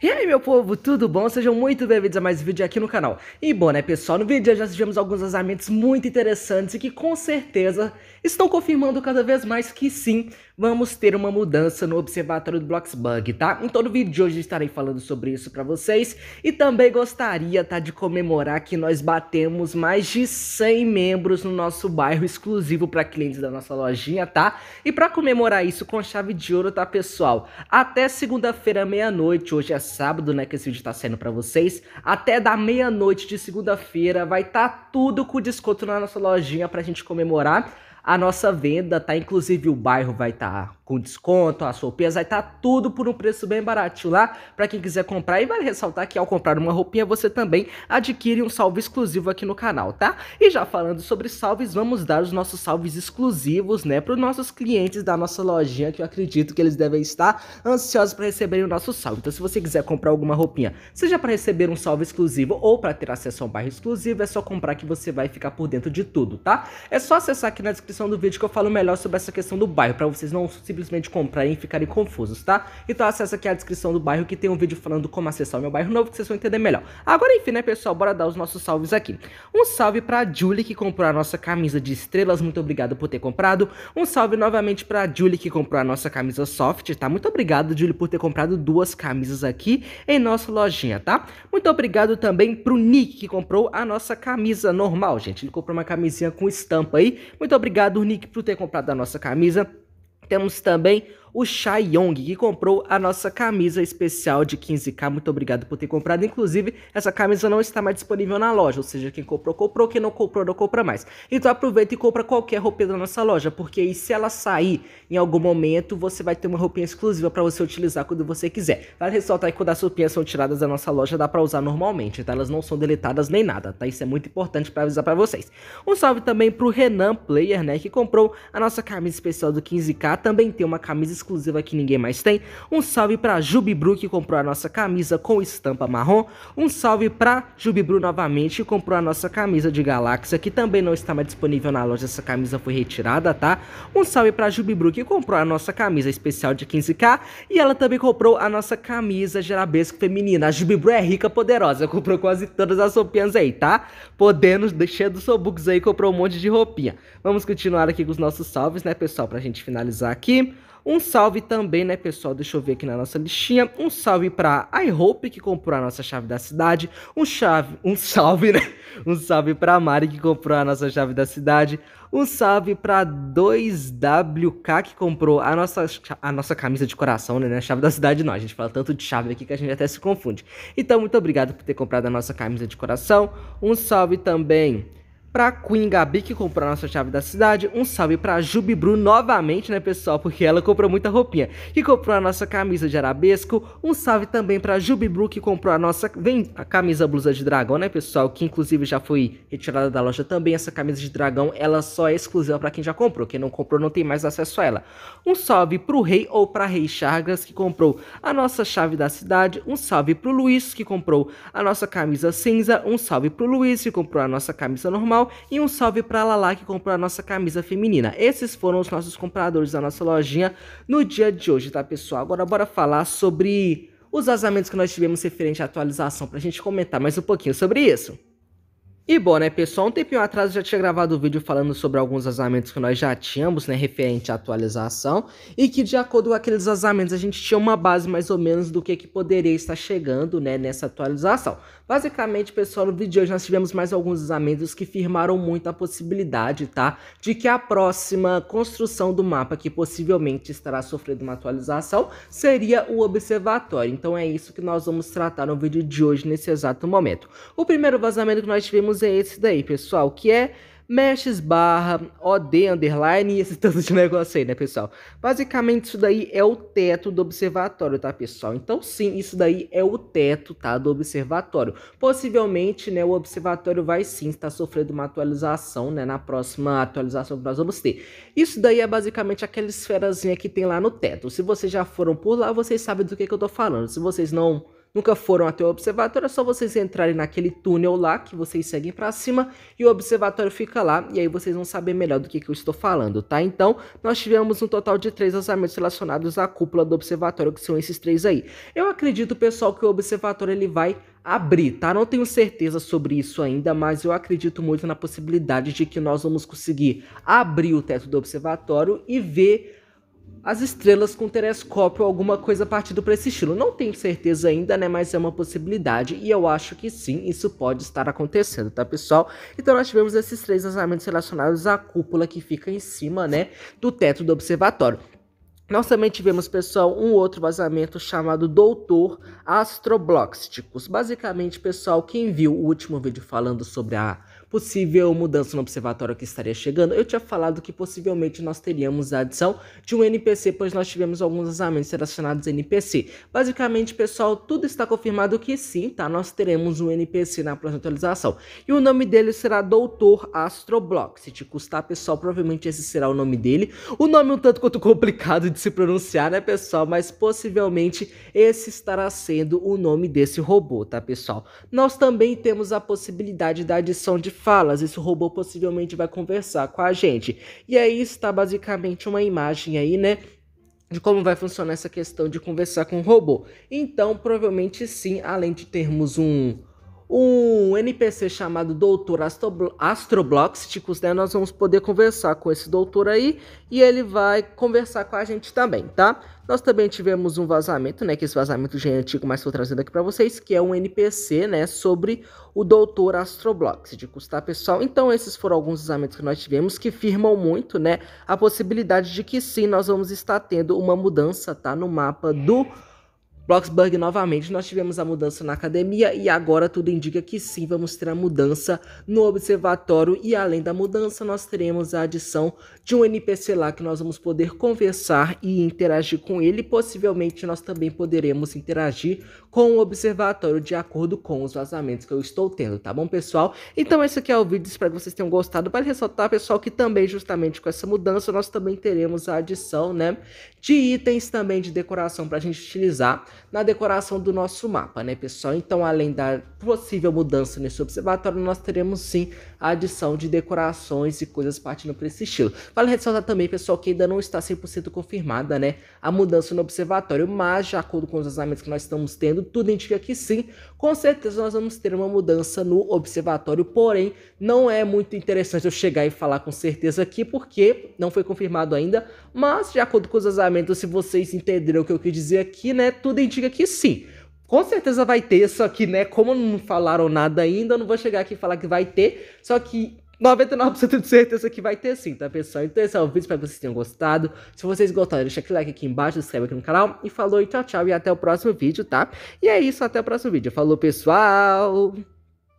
E aí meu povo, tudo bom? Sejam muito bem-vindos a mais um vídeo aqui no canal. E bom né pessoal, no vídeo já tivemos alguns vazamentos muito interessantes e que com certeza estão confirmando cada vez mais que sim, vamos ter uma mudança no Observatório do Bloxbug, tá? Então no vídeo de hoje estarei falando sobre isso pra vocês e também gostaria tá, de comemorar que nós batemos mais de 100 membros no nosso bairro exclusivo para clientes da nossa lojinha, tá? E para comemorar isso com chave de ouro, tá pessoal? Até segunda-feira meia-noite, hoje é sábado, né, que esse vídeo tá saindo para vocês, até da meia-noite de segunda-feira vai estar tá tudo com desconto na nossa lojinha pra gente comemorar a nossa venda, tá? Inclusive o bairro vai estar tá com desconto, as roupinhas vai estar tá tudo por um preço bem baratinho lá para quem quiser comprar. E vale ressaltar que ao comprar uma roupinha você também adquire um salve exclusivo aqui no canal, tá? E já falando sobre salves, vamos dar os nossos salves exclusivos, né, para os nossos clientes da nossa lojinha, que eu acredito que eles devem estar ansiosos para receberem o nosso salve. Então, se você quiser comprar alguma roupinha, seja para receber um salve exclusivo ou para ter acesso a um bairro exclusivo, é só comprar que você vai ficar por dentro de tudo, tá? É só acessar aqui na descrição descrição do vídeo que eu falo melhor sobre essa questão do bairro, para vocês não simplesmente comprarem e ficarem confusos, tá? Então acessa aqui a descrição do bairro que tem um vídeo falando como acessar o meu bairro novo que vocês vão entender melhor. Agora enfim, né pessoal, bora dar os nossos salves aqui. Um salve pra Julie que comprou a nossa camisa de estrelas, muito obrigado por ter comprado. Um salve novamente pra Julie que comprou a nossa camisa soft, tá? Muito obrigado Julie por ter comprado duas camisas aqui em nossa lojinha, tá? Muito obrigado também pro Nick que comprou a nossa camisa normal, gente. Ele comprou uma camisinha com estampa aí. Muito obrigado obrigado, Nick, por ter comprado a nossa camisa. Temos também o Chai Young, que comprou a nossa camisa especial de 15k. Muito obrigado por ter comprado. Inclusive, essa camisa não está mais disponível na loja, ou seja, quem comprou, comprou, quem não comprou, não compra mais. Então aproveita e compra qualquer roupinha da nossa loja, porque aí se ela sair em algum momento, você vai ter uma roupinha exclusiva para você utilizar quando você quiser. Vale ressaltar que quando as roupinhas são tiradas da nossa loja, dá para usar normalmente, tá? Elas não são deletadas nem nada, tá? Isso é muito importante para avisar para vocês. Um salve também pro Renan Player, né, que comprou a nossa camisa especial do 15k, também tem uma camisa exclusiva exclusiva que ninguém mais tem. Um salve pra Jubibru, que comprou a nossa camisa com estampa marrom. Um salve pra Jubibru novamente, que comprou a nossa camisa de galáxia, que também não está mais disponível na loja. Essa camisa foi retirada, tá? Um salve pra Jubibru, que comprou a nossa camisa especial de 15k. E ela também comprou a nossa camisa gerabesco feminina. A Jubibru é rica, poderosa. Comprou quase todas as roupinhas aí, tá? Podendo, cheio dos sobugos aí, comprou um monte de roupinha. Vamos continuar aqui com os nossos salves, né, pessoal? Pra gente finalizar aqui. Um salve também, né, pessoal? Deixa eu ver aqui na nossa listinha. Um salve para iHope, que comprou a nossa chave da cidade. Um, chave, um salve, né? Um salve para Mari, que comprou a nossa chave da cidade. Um salve para 2WK, que comprou a nossa, a nossa camisa de coração, né? A é chave da cidade não. A gente fala tanto de chave aqui que a gente até se confunde. Então, muito obrigado por ter comprado a nossa camisa de coração. Um salve também pra Queen Gabi, que comprou a nossa chave da cidade. Um salve pra Bru novamente, né, pessoal? Porque ela comprou muita roupinha. Que comprou a nossa camisa de arabesco. Um salve também pra Bru que comprou a nossa vem, a camisa blusa de dragão, né, pessoal? Que inclusive já foi retirada da loja também. Essa camisa de dragão, ela só é exclusiva pra quem já comprou. Quem não comprou não tem mais acesso a ela. Um salve pro Rei ou pra Rei Chagas, que comprou a nossa chave da cidade. Um salve pro Luiz, que comprou a nossa camisa cinza. Um salve pro Luiz, que comprou a nossa camisa normal. E um salve para Lala que comprou a nossa camisa feminina. Esses foram os nossos compradores da nossa lojinha no dia de hoje, tá, pessoal? Agora bora falar sobre os vazamentos que nós tivemos referente à atualização, para a gente comentar mais um pouquinho sobre isso. E bom, né, pessoal, um tempinho atrás eu já tinha gravado o um vídeo falando sobre alguns vazamentos que nós já tínhamos, né, referente à atualização, e que de acordo com aqueles vazamentos a gente tinha uma base mais ou menos do que, que poderia estar chegando, né, nessa atualização. Basicamente, pessoal, no vídeo de hoje nós tivemos mais alguns vazamentos que firmaram muito a possibilidade, tá? De que a próxima construção do mapa, que possivelmente estará sofrendo uma atualização, seria o observatório. Então é isso que nós vamos tratar no vídeo de hoje, nesse exato momento. O primeiro vazamento que nós tivemos é esse daí, pessoal, que é meshes barra, OD underline e esse tanto de negócio aí, né, pessoal? Basicamente, isso daí é o teto do observatório, tá, pessoal? Então, sim, isso daí é o teto, tá, do observatório. Possivelmente, né, o observatório vai sim estar sofrendo uma atualização, né, na próxima atualização que nós vamos ter. Isso daí é basicamente aquela esferazinha que tem lá no teto. Se vocês já foram por lá, vocês sabem do que, que eu tô falando. Se vocês não nunca foram até o observatório, é só vocês entrarem naquele túnel lá que vocês seguem para cima e o observatório fica lá e aí vocês vão saber melhor do que, que eu estou falando, tá? Então, nós tivemos um total de três lançamentos relacionados à cúpula do observatório, que são esses três aí. Eu acredito, pessoal, que o observatório ele vai abrir, tá? Não tenho certeza sobre isso ainda, mas eu acredito muito na possibilidade de que nós vamos conseguir abrir o teto do observatório e ver as estrelas com telescópio ou alguma coisa partido para esse estilo. Não tenho certeza ainda, né, mas é uma possibilidade e eu acho que sim, isso pode estar acontecendo, tá, pessoal? Então nós tivemos esses três lançamentos relacionados à cúpula que fica em cima, né, do teto do observatório. Nós também tivemos, pessoal, um outro vazamento chamado Doutor Astroblóxticos. Basicamente, pessoal, quem viu o último vídeo falando sobre a possível mudança no observatório que estaria chegando, eu tinha falado que possivelmente nós teríamos a adição de um NPC, pois nós tivemos alguns lançamentos relacionados a NPC. Basicamente, pessoal, tudo está confirmado que sim, tá? Nós teremos um NPC na próxima atualização. E o nome dele será Doutor Astroblock. Se te custar, pessoal, provavelmente esse será o nome dele. O nome um tanto quanto complicado de se pronunciar, né, pessoal? Mas possivelmente esse estará sendo o nome desse robô, tá, pessoal? Nós também temos a possibilidade da adição de falas, esse robô possivelmente vai conversar com a gente. E aí está basicamente uma imagem aí, né? de como vai funcionar essa questão de conversar com o robô. Então, provavelmente sim, além de termos um um NPC chamado Doutor Astro né? Nós vamos poder conversar com esse doutor aí e ele vai conversar com a gente também, tá? Nós também tivemos um vazamento, né? Que esse vazamento já é antigo, mas estou trazendo aqui para vocês, que é um NPC, né? Sobre o Doutor Astroblocticus, tá, pessoal? Então, esses foram alguns vazamentos que nós tivemos que firmam muito, né? A possibilidade de que sim, nós vamos estar tendo uma mudança, tá? No mapa do Bloxburg, novamente, nós tivemos a mudança na academia e agora tudo indica que sim, vamos ter a mudança no observatório. E além da mudança, nós teremos a adição de um NPC lá que nós vamos poder conversar e interagir com ele. Possivelmente, nós também poderemos interagir com o observatório de acordo com os vazamentos que eu estou tendo, tá bom, pessoal? Então, esse aqui é o vídeo, espero que vocês tenham gostado. Vale ressaltar, pessoal, que também, justamente com essa mudança, nós também teremos a adição, né, de itens também de decoração para a gente utilizar na decoração do nosso mapa, né, pessoal? Então, além da possível mudança nesse observatório, nós teremos sim a adição de decorações e coisas partindo para esse estilo. Vale ressaltar também, pessoal, que ainda não está 100% confirmada, né, a mudança no observatório, mas de acordo com os lançamentos que nós estamos tendo, tudo indica que sim, com certeza nós vamos ter uma mudança no observatório, porém não é muito interessante eu chegar e falar com certeza aqui, porque não foi confirmado ainda, mas de acordo com os vazamentos, se vocês entenderam o que eu quis dizer aqui, né, tudo indica que sim. Com certeza vai ter, só que, né, como não falaram nada ainda, eu não vou chegar aqui e falar que vai ter, só que 99% de certeza que vai ter sim, tá pessoal? Então esse é o vídeo, espero que vocês tenham gostado. Se vocês gostaram, deixa aquele like aqui embaixo, se inscreve aqui no canal. E falou, e tchau, tchau, e até o próximo vídeo, tá? E é isso, até o próximo vídeo. Falou, pessoal!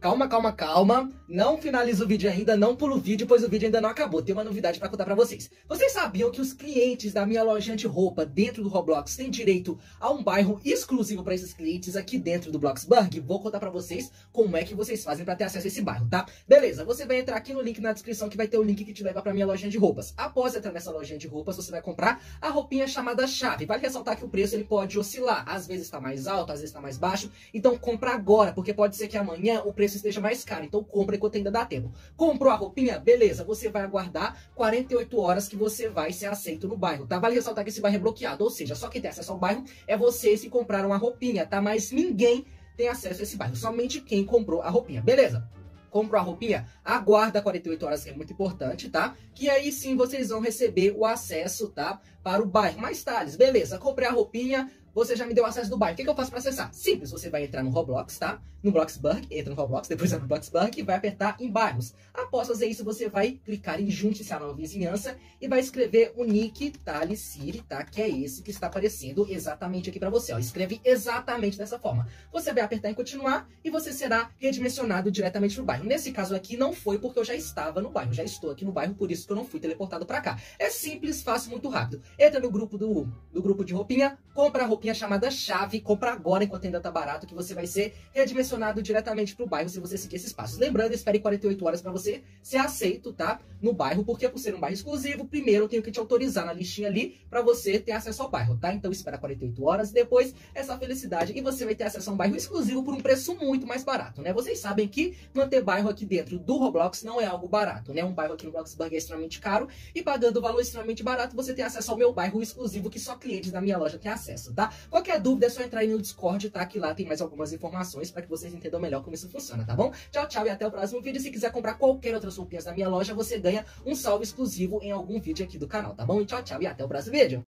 Calma, calma, calma. Não finalizo o vídeo ainda, não pulo o vídeo, pois o vídeo ainda não acabou. Tem uma novidade para contar para vocês. Vocês sabiam que os clientes da minha lojinha de roupa dentro do Roblox têm direito a um bairro exclusivo para esses clientes aqui dentro do Bloxburg? Vou contar para vocês como é que vocês fazem para ter acesso a esse bairro, tá? Beleza, você vai entrar aqui no link na descrição que vai ter o link que te leva para minha lojinha de roupas. Após entrar nessa lojinha de roupas, você vai comprar a roupinha chamada chave. Vale ressaltar que o preço ele pode oscilar. Às vezes está mais alto, às vezes está mais baixo. Então compra agora, porque pode ser que amanhã o preço esteja mais caro. Então compra e enquanto ainda dá tempo. Comprou a roupinha? Beleza, você vai aguardar 48 horas que você vai ser aceito no bairro, tá? Vale ressaltar que esse bairro é bloqueado, ou seja, só quem tem acesso ao bairro é vocês que compraram a roupinha, tá? Mas ninguém tem acesso a esse bairro, somente quem comprou a roupinha, beleza? comprou a roupinha, aguarda 48 horas, que é muito importante, tá? Que aí sim vocês vão receber o acesso, tá? Para o bairro. Mais tarde, beleza, comprei a roupinha, você já me deu acesso do bairro. O que, que eu faço para acessar? Simples, você vai entrar no Roblox, tá? No Bloxburg, entra no Roblox, depois entra no Bloxburg e vai apertar em bairros. Após fazer isso, você vai clicar em junte-se à nova vizinhança e vai escrever o nick Tali Siri, tá? Que é esse que está aparecendo exatamente aqui para você, ó. Escreve exatamente dessa forma. Você vai apertar em continuar e você será redimensionado diretamente pro bairro. Nesse caso aqui não foi porque eu já estava no bairro, já estou aqui no bairro, por isso que eu não fui teleportado para cá. É simples, fácil, muito rápido. Entra no grupo do, grupo de roupinha, compra a roupinha roupinha chamada chave. Compra agora enquanto ainda tá barato, que você vai ser redimensionado diretamente pro bairro se você seguir esses passos. Lembrando, espere 48 horas para você ser aceito, tá? No bairro, porque por ser um bairro exclusivo, primeiro eu tenho que te autorizar na listinha ali para você ter acesso ao bairro, tá? Então espera 48 horas e depois essa felicidade. E você vai ter acesso a um bairro exclusivo por um preço muito mais barato, né? Vocês sabem que manter bairro aqui dentro do Roblox não é algo barato, né? Um bairro aqui no Roblox é extremamente caro e pagando o valor extremamente barato, você tem acesso ao meu bairro exclusivo que só clientes da minha loja têm acesso, tá? Qualquer dúvida é só entrar aí no Discord, tá? Que lá tem mais algumas informações para que vocês entendam melhor como isso funciona, tá bom? Tchau, tchau e até o próximo vídeo. Se quiser comprar qualquer outras roupinhas da minha loja, você ganha um salve exclusivo em algum vídeo aqui do canal, tá bom? E tchau, tchau e até o próximo vídeo.